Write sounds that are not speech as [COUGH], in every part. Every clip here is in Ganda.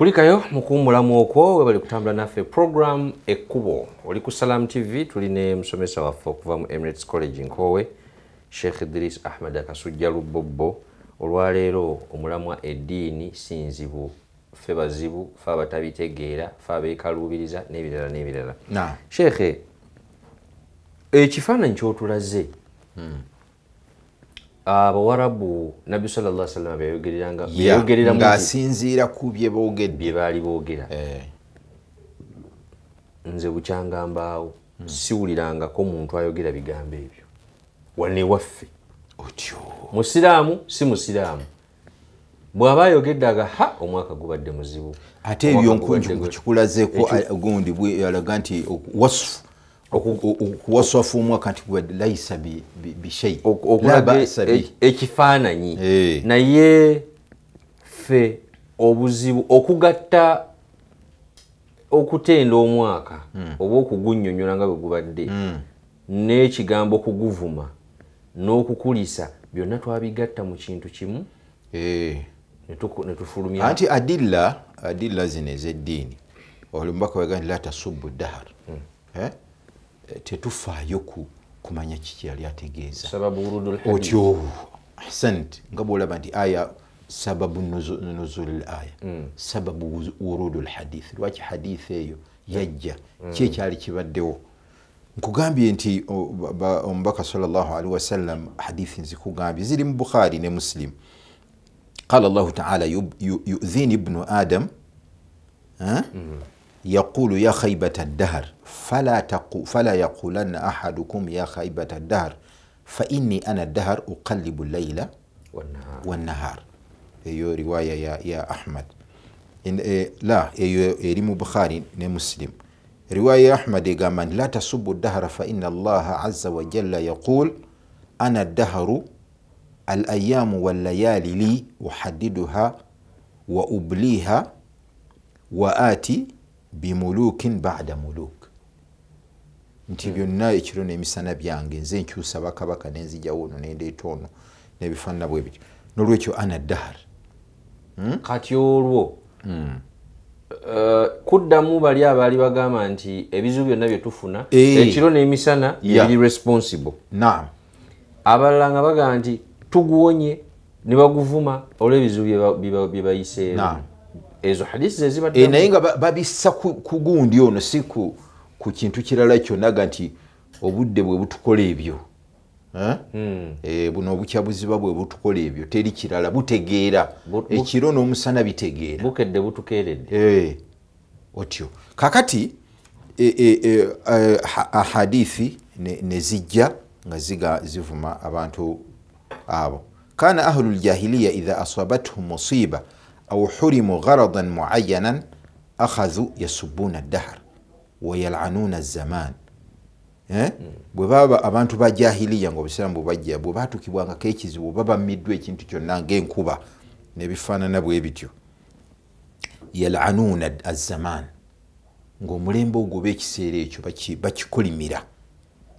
kulikayo mukuwummulamu okwo we bali kutambula naffe program ekkubo oli ku salaam tv tuline musomesa waffe okuva mu emirates college nkowe sheekh idris ahmad akasujja lubobbo olwaleero omulamwa eddiini sinzibu fe bazibu fe abatabitegeera fe abeekaluubiriza n'ebirala n'ebirala sheekhe ekifaananyi kyotulaze hmm. abawarabu nabbi salla salama beyogereranga beyogerera ngaasinziira ku byebogedde bye baali boogera eh. nze bukyangambaawo hmm. siwulirangako muntu ayogera bigambo ebyo wanewaffe otyo musiraamu si musiraamu bw'aba ayogeddaga ha omwaka gubadde muzibu ate ebyo nkunjugukikulazeeko gundi bwealaga nti wasufu okuwa swafu omwaka nti wadde laisa bishai okulaga e- ekifaananyi eh. naye ffe obuzibu okugatta okutenda omwaka hmm. oba okugunyonyola nga bwe gubadde hmm. n'ekigambo okuguvuma n'okukulisa byonna twabigatta mu kintu kimu eh. netufulumya anti adilla adilla zino ez'eddiini olumubaka wegandi la tasubu dahar hmm. eh? tetufaayo kumanya kiki yali ategeeza otyo hasant nga bwolaba nti aya sababu nuzul aya mm. sababu wurudu lhadith lwaki haditha eyo mm. yajja mm. ki ekyali kibaddewo nkugambye nti omubaka sal llah alihi wasallam hadithi nzikugambye ziri mu bukhari ne muslim qala llahu taala yuhini ibnu adam يقول يا خيبة الدهر فلا, تقو فلا يقولن أحدكم يا خيبة الدهر فإني أنا الدهر أقلب الليل والنهار, والنهار. إيو رواية يا, يا أحمد إن إيه لا هي أيوة، إيريم بخاري مسلم رواية أحمد إيه، قامن لا تسب الدهر فإن الله عز وجل يقول أنا الدهر الأيام والليالي لي أحددها وأبليها وآتي bimulukin bada muluk nti hmm. byonna ekiro nemisana byange nze nkyusa bakabaka nenzijawo ono nendeeta ono nebifanana bwe bityo nolwekyo ana dahar hmm? kati olwo hmm. eh, kuddamu bali abaali bagamba nti ebizibu byonna byetufuna ekiro nemisana ebiri responsible nam abalala nga bagamba nti tuguwonye nebaguvuma olwebizibu byebayiseemu ezo hadisi zezibadde eh, naye nga babissa ku gundi ono si ku kintu kirala kyonna ga nti obudde bwe butukola ebyo hmm. eh, buno obukya buziba bwe butukola ebyo teri kirala butegeera ekiro n'omusana bitegeerabukedde butukeeredde eh, otyo kakati e, e, e, ahadiisi ne zijja nga ziga zivuma abantu abo kaana ahlu ljahiliya idha asabathum musiiba أو حرموا غرضا معينا أخذوا يسبون الدهر ويلعنون الزمان bwe baba abantu bajahiliya nga obusiramu bwebajja bwe batukibwangako ekizibu babamiddwa ekintu kyonna ngaenkuba nebifaanana bwe bityo yalanuuna azaman ngaomulembe ogwo oba ekiseera ekyo bakikolimira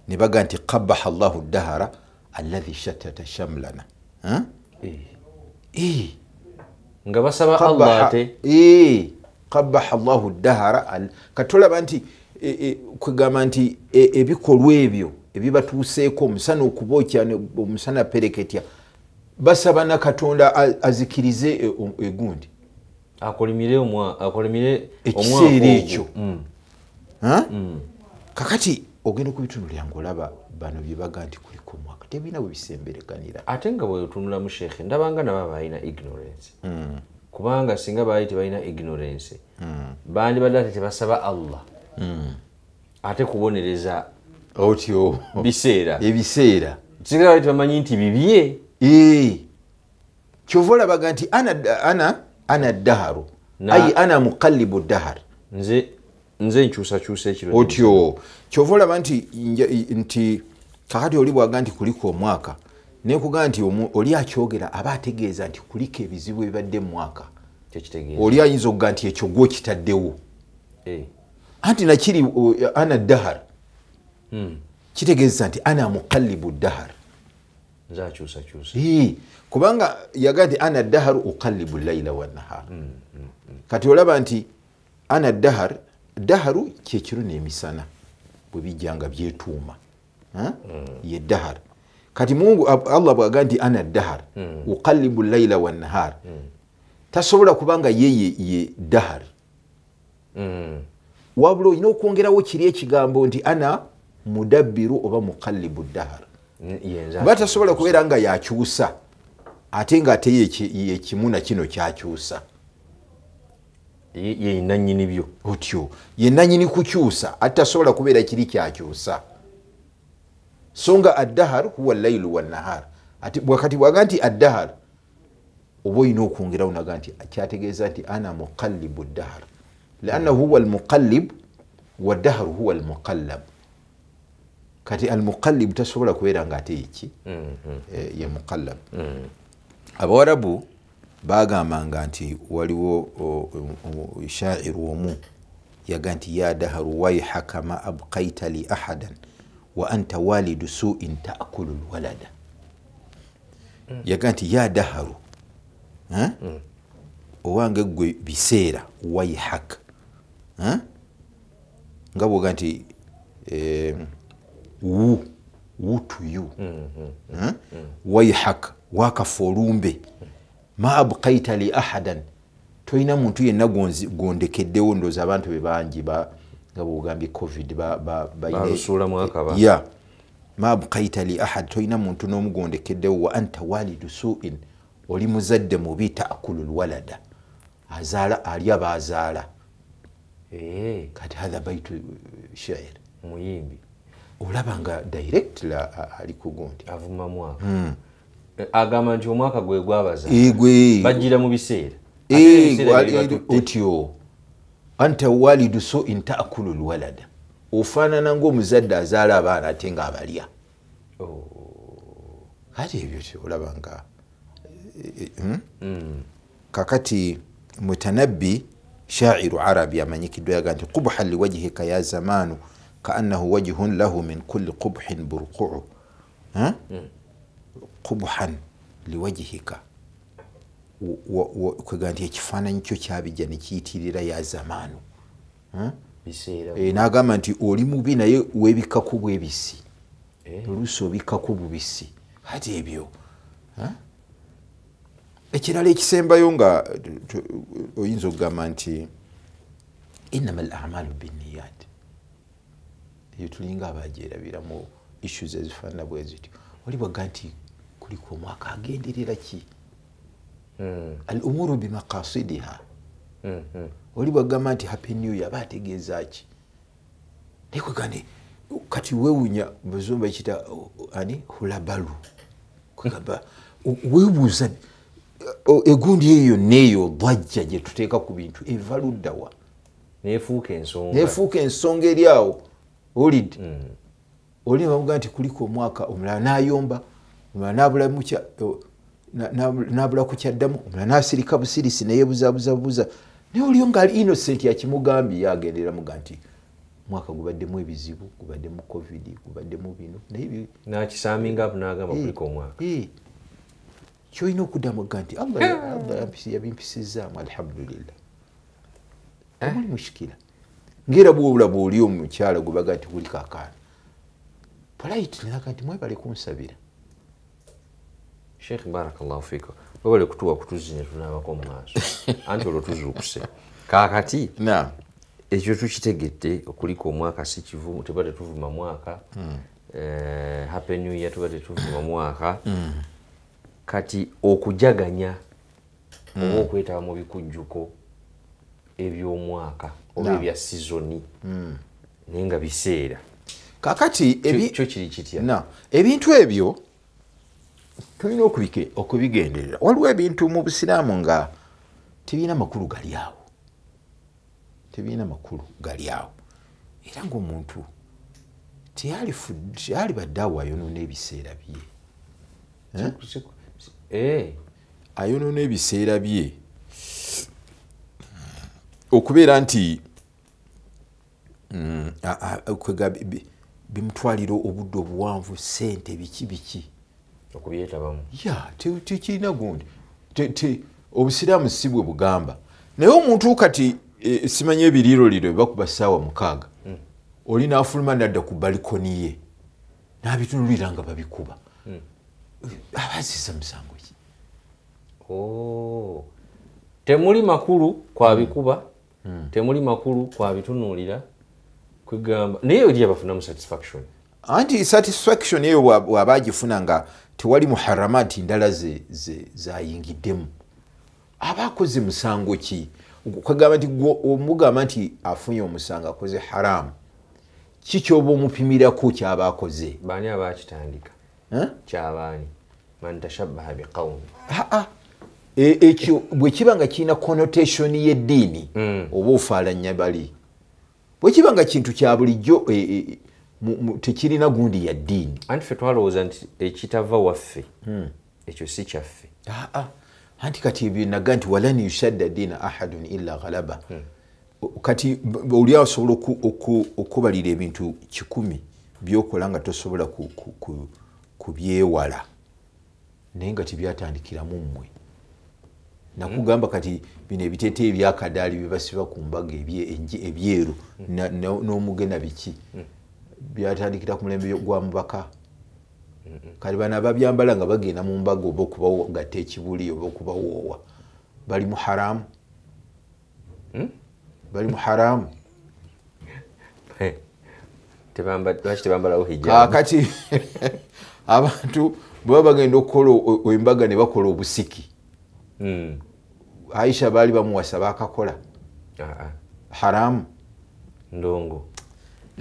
ne baga nti kabaha llahu dahara allahi shatata shamlana eh. Eh. nga basaba allah te qabaha allahu dahara katulaba nti e, e, kwegamba nti e, ebikolwa ebyo ebibatuuseeko omusana okubaokya omusana pereketya basaba na katonda azikirize egundi ekiseera ekyo mm. Mm. kakati ogenda kubitunulyanga olaba bano byebaga nti kuliko omwaka tebirina webisembereganira ate nga bweotunulamu sheekhe ndabanga nabo balina ignorance hmm. kubanga singa baali tebalina ignorance hmm. bandi badde ate tebasaba allah hmm. ate kubonereza otyo biseera ebiseera singa baali tebamanyi nti bibye kyova olabaga nti ana ana daharu ayi ana mukalibu dahar nze nkyusakyusa ekirotyo kyova olaba nti kakati oli bwaga nti kuliko omwaka nekugaa nti oli akyogera aba ategeeza nti kuliko ebizibu ebibadde mumwaka oli ayinza okuga nti ekyo gwe okitaddewo eh. anti nakiri uh, ana dahar hmm. kitegeeza nti ana mukalibu dahar kubanga yaga nti ana daharu ukalibu laila wanahar hmm, hmm, kati olaba nti ana dahar daharu kyekiro nemisana bwebijjanga byetuuma yedahar kati mungu allah bwaga hmm. hmm. hmm. nti ana dahar ukalibu laila wanahar tasobola kubanga yeye ye dahar wabula olina okwongerawo kiri ekigambo nti ana mudabiru oba mukalibu dahar kuba tasobola kubeera nga yakyusa ate nga ateyekimuna kino kyakyusa yenanyini byo otyo yenanyini kukyusa ate tasobola kubeera kiri kyakyusa songa addahar huwa llailu wanahar ati bwekatibwaga nti addahar oba olina okwongera unaga nti kyategeeza nti ana muqalibu dahar lianahu huwa lmuqalib wadahar huwa lmuqalab kati almuqalibu tasobola kubeera nga ate yeki mm-hmm. eh, ye muqalab mm-hmm. abawarabu bagambanga nti waliwo shairu omu yaga nti ya daharu waihakama abkaita li ahadan waanta walidu suin takulu lwalada yaga nti ya daharu eh? owange gwe biseera waihak eh? nga bwoga nti wu wu tuyu eh? waihak wakafa olumbe ma abkaita li ahadan toyina muntu yenna gondekeddewo ndoozi abantu bebangi nga bwogambye covid ya ma bukaita li ahad tolina muntu n'omugondekeddewo wa anta walidu suin oli muzadde mubi taakulu lwalada azaala ali abazaala kati hatha baitu uh, shair muyimbi olaba nga direct ali kugundi avuma mwaka hmm. agamba nti omwaka gwegwabazaa gwe bajjira mu biseera otyo anta walidu so intakulu lwalad ofaanana ngaomuzadde azaala abaana ate nga abalya oh. kati ebyo olabanga eh, eh, hmm? hmm. kakati mutanabbi shairu arabi amanyikiddwa yaga nti qubha liwajhika ya zamanu kaanahu wajhun lahu min kuli qubhin burquu hmm. qubhan liwajhika okwega nti ekifaananyi kyo kyabijja nekiyitirira yazamaanu eh, n'agamba nti oli mubi naye webikaku bwebisi eh? oluusi obikaku bubisi hati ebyo ekirala ekisembayo nga oyinza okugamba nti innama lamalu biniyat eyo tulinga abajerabiramu issues ezifaanana bwezityo oli bwaga nti kuliku omwaka agenderera ki Hmm. alumuru bimakasidiha hmm, hmm. oli bwagamba nti happy new year aba ategeezaki nayekwegane kati weewunya muzumba kita ani hulabalu kwegamba [LAUGHS] weebuuza egundi eyo yonna eyo dwajja gye tuteeka ku bintu evaluddawa neefuuka ensonga eri awo olid olinabamuga nti kuliko omwaka omulala nayomba omulala nabulamukya nabula kukyaddamu omula nasirika busirisi neyebuzabuzabuza naye olio ngaali innocenti yakimugambye yagenderamuga nti mwaka gubaddemu ebizibu gubaddemu covid gubaddemu bino nayenakisamingaunagambaulikomwaka eh, eh. kyolina okudamuga nti allah eh. yabimpisizaamu alhamdulillah omuli mushikira ngera bwobula bwoli omukyala gubaga nti guli kakaana polaitinaga nti mwebale kunsabira sheikh barakallahu fiika webali kutuwa ku tuzina tunabako mumaaso [LAUGHS] anti olwo tuzuukuse kaakati ekyo tukitegedde okuliko omwaka si kivumu tuba tetuvuma mwaka hmm. eh, happy new year tuba tetuvuma hmm. mwaka hmm. kati okujaganya oba okwetaba mu bikujjuko ebyomwaka oba ebya sizoni naye nga biseera kaakati kyo kiri kitya ebintu ebyo tulina okubigenderera waliwo ebintu mu busiraamu nga tebirina makulu gali awo tebirina makulu gali awo era ngaomuntu tyali badde awo ayonoona ebiseera bye eh. ayonoona ebiseera bye okubeera nti mm, bimutwaliro obudde obuwanvu sente biki biki okubyetabamu ya tekirina gundi obusiraamu si bwe bugamba naye omuntu kati e, simanyi ebiriiro liro ebakuba saawa mukaaga hmm. oli naafuluma nadda ku balikoni ye nabitunulira nga babikuba hmm. abaziza musango ki oh. temuli makulu kwabikuba hmm. temuli makulu kwabitunulira kugamba naye eri abafunamu satisfaction anti satisfaction eyo waba agifuna nga tewali muharamati ndala zayingiddemu aba akoze musango ki okagamba nti omugamba nti afunye omusango akoze haramu ki kyoba omupimirako kyaba akoze bani aba akitandika kyabaani mantashabaha biqaumi aa ekyo e, bwekiba nga kirina konotationi y'eddiini mm. oba ofaalannyabali bwekiba nga kintu kya bulijjo e, e, tekirina gundi ya ddiini anti fe twalowooza nti ekitava waffe hmm. ekyo si kyaffe aa ah, ah. anti kati ebyonaga nti walan yushadda diina ahadun illa ghalaba hmm. kati oliawo osobola okubalira ebintu kikumi byokola nga tosobola kubyewala naye nga tebyatandikiramu mmwe nakugamba kati bino ebiteteeyi byakadaali byebasiba ku mbaga ebyeru hmm. n'omugena biki byatandikira ku mulembe gwa mubaka kati bana ababyambala nga bagenda mu mbaga oba okubagatta ekibuli oba okubawoowa bali mu haramu hmm? bali mu haramu kati [LAUGHS] abantu bwe babagenda okukola embaga ne bakola obusiki hmm. aisha baali bamuwasa bakakola ah, ah. haramu ndongo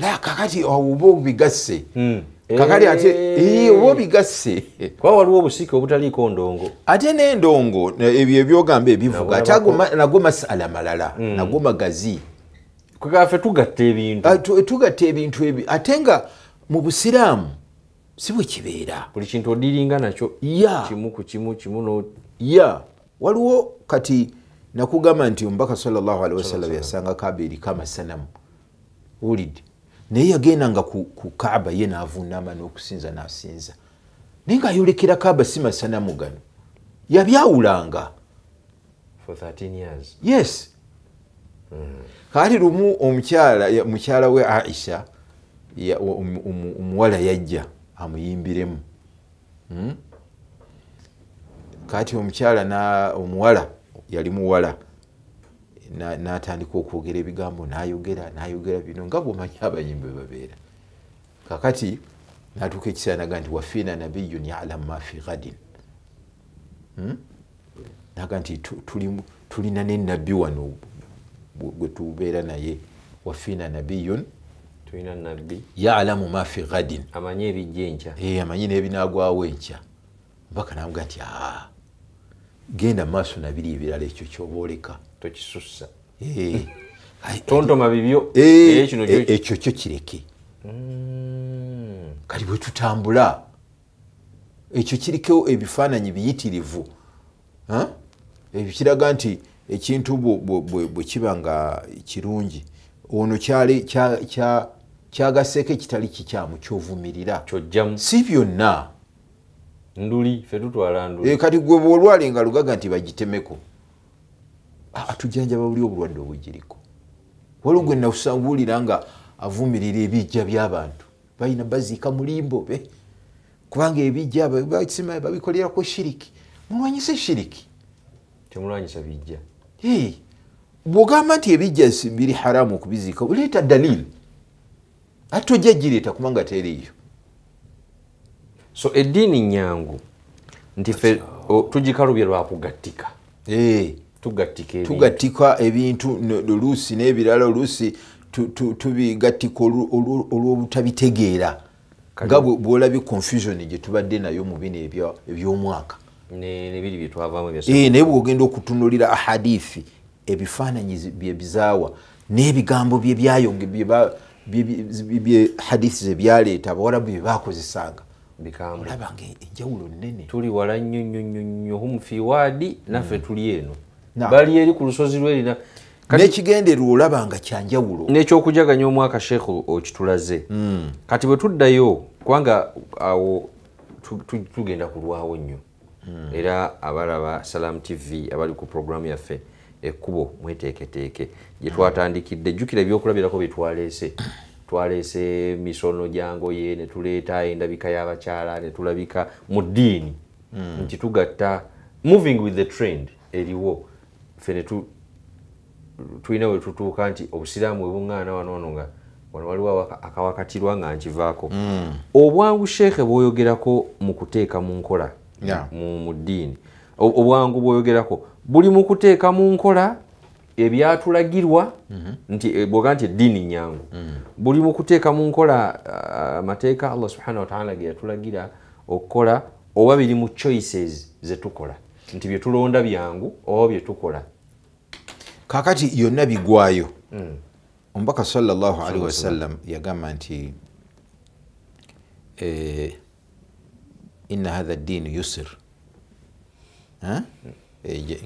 la kakati oh, oba obigasse hmm. kakati ate eh. Eh, oba obigasse kuba waliwo obusiike obutaliiko ndongo ate nendongo ebyo ebyogamba ebivuga ate nago masala malala hmm. nago magazi kafe tugatta ebintu ah, tugatta ebintu ebyo ate nga mu busiraamu si bwe kibeera buli kintu odiringa nakyo kimu ku kimu kimu ya waliwo kati nakugamba nti omubaka sallaalwasalam yasanga kabeerika amasanamu uwulidde naye yagendanga ku, ku kaaba ye naavunama n'okusinza naasinza naye ngaayolekera kaaba si masanamu gano yabyawulanga yes hmm. kaali mm. lumu omukyala we aisha omuwala um, um, yajja amuyimbiremu mm? kaati omukyala omuwala yali muwala natandika okwogera ebigambo nayogera nayogera bino nga bwomanyi abayimbi webabeera kakati natuuka ekisanaga nti wafiina nabiyun yalamu mafi gadin naga nti hmm? tulina nenabbi wano gwetubeera naye wafiina nabiyun yalamu mafi gadin amanyi ebijja enca eh, amanyi nebinagwawo enca mbaka nabuga nti genda maaso nabiri ebirala ekyo kyoba oleka tokisussa eh. tontoma bibyo ekyo eh, eh, kyo kireke mm. kali bwe tutambula ekyo kirikewo ebifaananyi biyitirivu ebyo e kiraga nti ekintu bwe kiba nga kirungi ono kyagaseeko ekitali kikyamu kyovumirira si byonna kati gwe bwolwali nga lugaga nti bagitemeko atujanjaba buli obulwadde obwejiriko waliwo gwe nawulira nga avumirira ebijja byabantu balina baziika mulimbo be kubanga ebijja babikolerako shiriki mulwanyise shiriki temulwanyisa bijja bwogamba nti ebijja biri haramu okubiziika leeta dalili ate ojja gireeta kubanga teriiyo so eddiini nyangu nti tugikalubye lwakugattika hey. tugattikwa ebintu oluusi n'ebirala oluusi tubigattika olw'obutabitegeera nga bwolabye confusion gye tubadde nayo mu bino ebyomwaka naye bwogenda okutunulira ahadiifi ebifaananyi byebizaawa n'ebigambo byebyayonge bye hadiisi zebyaleeta abawalabu byebakozesanga olabanga enjawulo nnene tuli wala nnyo nnyo nnyo nnyo humufiwaadi naffe tuli eno bali eri ku lusozi lwerina n'ekigenderwa olaba nga kyanjawulo n'ekyokujaganya omwaka sheekhu okitulaze hmm. kati bwe tuddayo kubanga awo tugenda kulwawo nnyo hmm. era abalaba salaamu tv abali ku puroguramu yaffe ekkubo mweteeketeeke gyetwatandikidde hmm. jjukira ebyokulabirako byetwalese twalese misono gyangoye netuleeta endabika y'abakyala netulabika mu ddiini nti tugatta moving with the trend eriwo mm. fene tulina we tutuuka nti obusiraamu webuŋŋaana wanoono nga wano waliwo akawakatirwa nga nkivaako mm. obwangu sheekhe bwoyogerako mu kuteeka mu nkola mu ddiini obwangu bwoyogerako buli mu kuteeka mu nkola ebyatulagirwa mm-hmm. nti e, bwoga nti eddiini nyangu mm. buli mu kuteeka mu nkola amateeka allah subhanah wataala ge yatulagira okukola oba biri mu choices zetukola nti byetulonda byangu oba byetukola kakati yonna bigwayo hmm. omubaka salli wasalam yagamba nti eh, ina hatha ddiini yusir eh,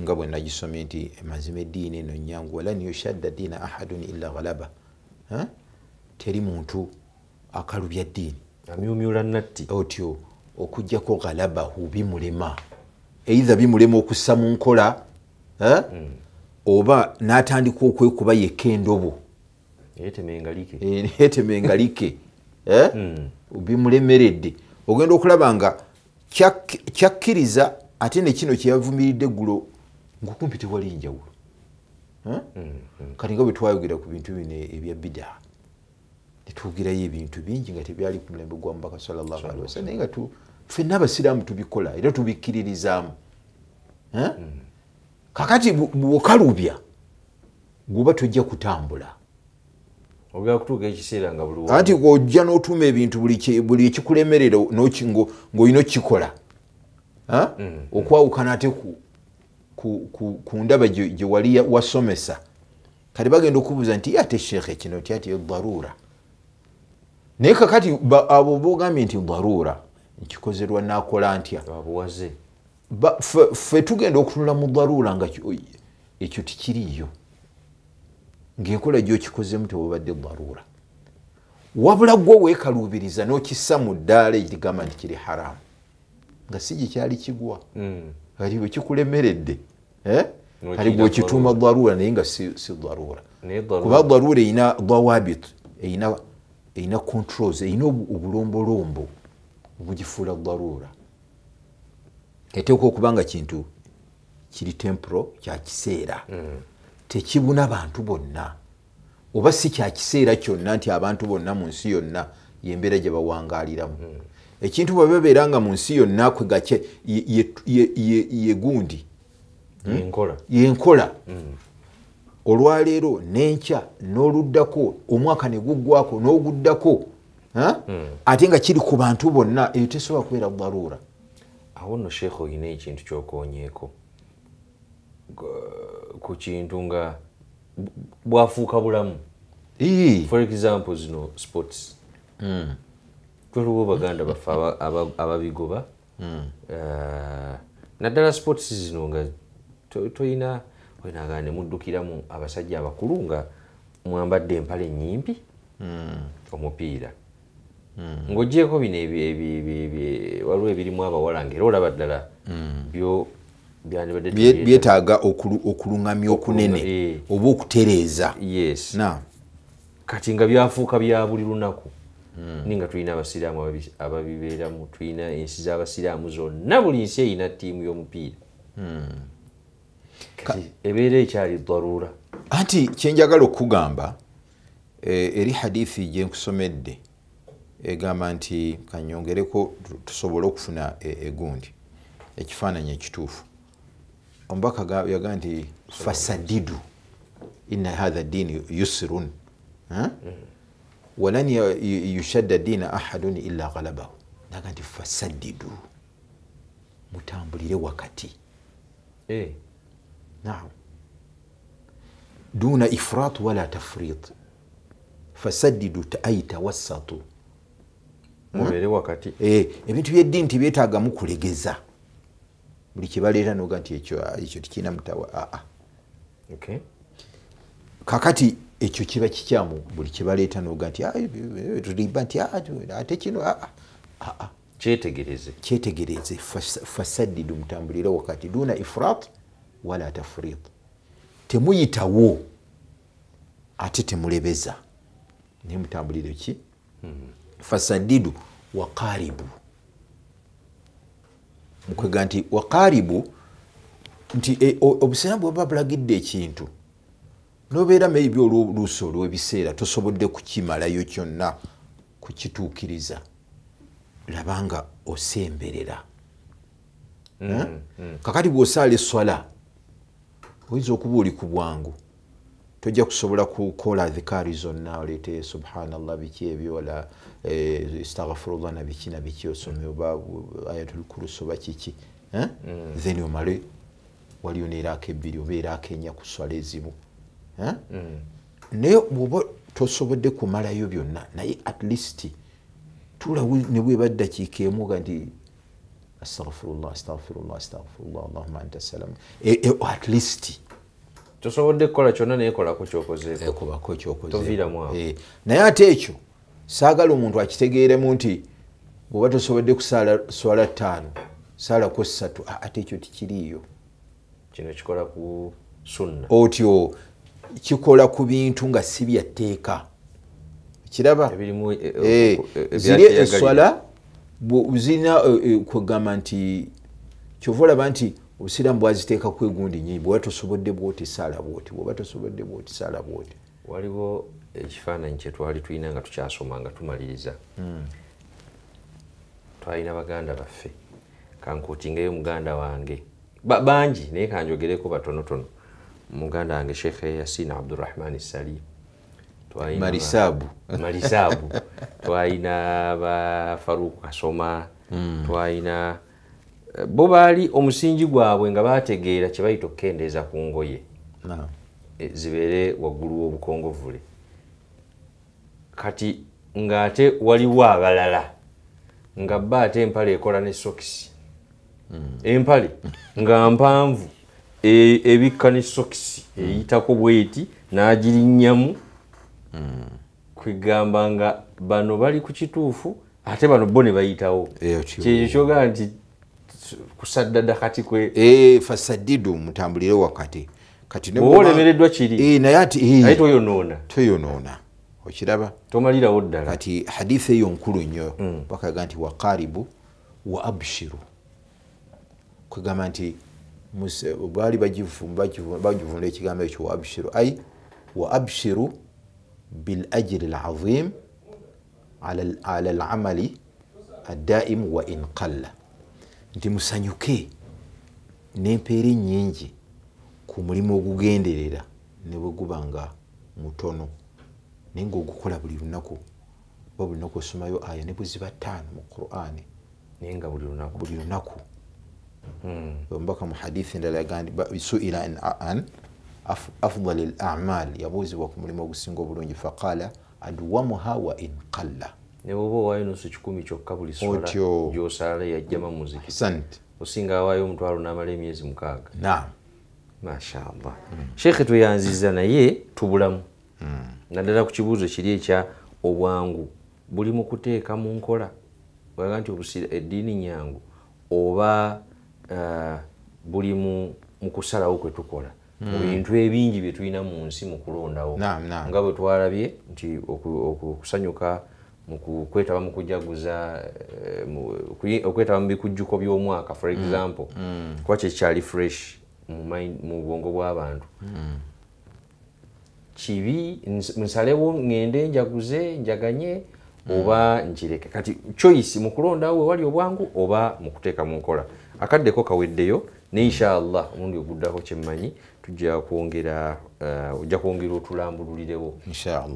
nga bwe nagisomye nti mazima eddiini eno nyangu walan yushadda diina ahadun ila ghalaba teri muntu akalubya ddiini otyo okugjako ghalabahu bimulema eitha bimulema okussa mu nkola oba natandika okwekuba yekka endobo yeteme engalike eh, [LAUGHS] eh? hmm. bimulemeredde ogenda okulaba nga kyakkiriza ate ne kino kyeyavumiridde eggulo ngaokumpi tewali njawulo eh? hmm. kati nga bwe twayogera ku bintu bino ebya bida netwogerayo ebintu bingi nga tebyali ku mulembe gwa mubaka salllahalwasalam naye nga ffenna abasiraamu tubikola era tubikkiririzaamu hmm. kakati wokalubya gwoba tojja kutambula anti ojja n'otuuma ebintu buli ekikulemerera ng'olina okikola mm. okwawukana ate ku ndaba gye wali wasomesa kati bagenda okubuuza nti ye ate sheekhe kino ti ati daruura naye kakati abo bogambye nti daruura nkikozerwa nakola ntya ffe tugenda okutunula mu dharuula nga ekyo tikiriiyo ngaenkola gyokikozemu tewabadde dharuura wabula gwe weekaluubiriza n'okissa mu ddaala ekigamba nti kiri haramu nga si gyekyali kigwa hmm. kati bwe kikulemeredde kati gwekituuma dharuura naye nga si dharuura kuba dharuura erina dawabit erina controls erina obulombolombo obugifuula dharuura eteeka okuba nga kintu kiri tempro kyakiseera mm. tekibuna bantu bonna oba si kyakiseera kyonna nti abantu bonna munsi yonna yembeera gyebawangaliramu mm. ekintu bwebabeera nga munsi yonna kwegake yegundi hmm? yenkola mm. olwaleero nenkya noluddako omwaka neguggwako noguddako ate nga kiri ku bantu bonna eyo tesobola kubeera dalura awo nno sheekh oyina ekintu kyokonyeeko ku kintu nga bwafuuka bulamu for example zino sports twaliwo hmm. baganda baffe ababigoba hmm. uh, naddala sports zino nga toyina oyinaga nemuddukiramu abasajja abakulu nga mwambadde empale nyimpi hmm. omupiira ngaogyeko bino waliwo ebirimu abawala ngaera olaba ddala hmm. byetaaga okuluŋamya okunene eh. oba okutereeza kati nga byafuuka bya buli lunaku hmm. ninga tulina abasiraamu ababibeeramu tulina ensi z'abasiraamu zonna buli nsi erina ttiimu y'omupiira hmm. ebeera ekyali darura anti kyenjagala okugamba eh, eri hadiifi gyenkusomedde egamba nti kanyongereko tusobole okufuna e- egundi ekifaananyi ekituufu omubaka yaga nti fasadidu ina hatha diini yusirun mm-hmm. walan yushadda diina ahadun ila galabahu naga nti fasadidu mutambulire wakati eh. naam duna ifraat wala tafriit fasadidu ay tawasatu Hmm? mubere wakati eh, ebintu byeddiini tibyetaagamu kulegeza buli kibaleeta noga nti ekyo tikiina mutawa aa ah, ah. kakati ekyo kiba kikyamu buli kibaleeta noga nti tulimba nti ah, ate kino aa kyetegereze fasadi dumutambulire wakati duna ifrat wala tafrit temuyitawo ate temulebeza naye mutambulire ki hmm. fasadidu waqaribu mukwega nti waqaribu nti e, obusiraamu bwaba bulagidde ekintu nobeera maybi olwoluusi olwebiseera tosobodde kukimalayo kyonna kukituukiriza labanga osemberera mm, eh? mm. kakati bwosaala eswala oyinza okuba oli ku bwangu tojja kusobola kukola dhikaari zonna oleete subhanallah biki ebyo estagfirullah eh, nabiki nabiki osome oba euh, ayatul kurusi oba kiki mm. then omale waliyo neraaka ebbiri oba eraaka enya kuswala ezimu naye bwoba tosobodde kumalayo byonna naye at least tulawo ne bwebaddakiika emu ga nti astagfirullah astagfirullah astagfirullah allahuma anta salama at least tosobodde kukola kyonna naye kolako kyokozeekubako kyokoze naye ate ekyo saagala omuntu akitegeeremu nti bweoba tosobodde kusaala swala ttaano saalako ssatu ate ekyo tikiriiyo otyo kikola ku bintu nga si byatteeka kiraba e, e, eh, e, ziri eswala zirina kwegamba nti kyova olaba nti obusiraamu bwaziteeka kwegundi nyini bweba tosobodde bwoti saala bwoti bweba tosobodde bwoti saala bwoti waliwo ekifaananyi kye twali tulina nga tukyasoma nga tumaliriza hmm. twalina baganda baffe kankutingayo muganda wange bangi naye kanjogereko batonotono muganda wange sheikh yasin abdurahman salim marisabu twalina bafaruku kasoma [LAUGHS] twalina hmm. eh, bo baali omusingi gwabwe nga bategeera kyebayita okukendeeza ku ngoye eh, zibeere waggulu w'obukongovule kati ng'ate waliwo abalala nga bba ate empale ekola ne sokisi hmm. empale nga mpanvu e, ebikka ne sokisi hmm. eyitako bweti n'agirinnyamu hmm. kwegamba nga bano bali ku kitufu ate bano bo ne bayitawo kyekyo kyogaa nti kusaddada kati kwe eh, fasadidu mutambulire wakati katioolemereddwa kiri eh, naye ati toyonoona toyonoona okiraba tomalirawo ddala kati haditha eyo nkulu nnyo mm. bakaga nti waqaribu wa abshiru kwegamba nti baali bagivunula ekigambo ekyo wa abshiru ai wa abshiru bilajiri lazim ala lamali adaimu wa inqalla nti musanyuke nempeera nyingi ku mulimu ogugenderera ne bwe guba nga mutono naye ngaogukola buli lunaku oba buli lunaku osomayo aya ne buziba taano mu qurani nayenga buli lunaku hmm. omubaka muhadithi endala yagandisuila an afdal lamal yabuuzibwa ku mulimu ogusinga obulungi faqala adwamuha wa inqalla newoba owayo nusu kikumi kyokka buli sgyosala yajjama muzikisant osinga awaayo omutwalo n'amala emyezi mukaaga naam mashaallah hmm. sheikhe tweyanziza naye tubulamu naddala ku kibuuzo kiri ekya obwangu buli mu kuteeka mu nkola aga nti obusira eddiini nyangu oba eh, buli mu kusalawo kwe tukola mu hmm. bintu ebingi bye tulina mu nsi mu kulondawo nga bwe twalabye nti okusanyuka mukwetaba mu kujaguza eh, okwetaba mu bikujjuko by'omwaka for hmm. example hmm. kuba kye kyali fresh mu bwongo bw'abantu kibi nsalewo ŋŋende njaguze njaganye hmm. oba nkireke kati choice mu kulondawo wewali obwangu oba mu kuteeka mu nkola akaddeko kaweddeyo ne inshaallah omulundi oguddako kyemmanyi uh, ojja kwongera otulambululirewo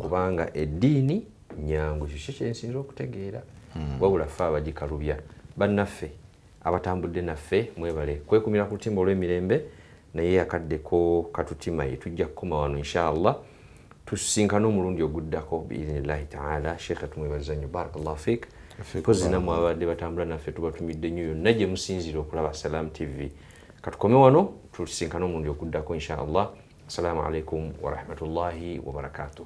kubanga eddiini nyangu kyokyo kyensinza okutegeera hmm. wabula ffe abagikalubya bannaffe abatambudde naffe mwebale kwekumira ku lutimba olw'emirembe naye akaddeko katutima yetujja kukoma wano inshaallah tusisinkana omulundi oguddako biiznillahi taala sheekh atumwebaliza nyo barakllah fik mpozi namwe abadde batambula naffe tubatumidde nyo yonna gye musinziire okulaba salam tv katukome wano tusinkana omulundi oguddako inshaallah assalamu alaikum warahmatullahi wabarakatuh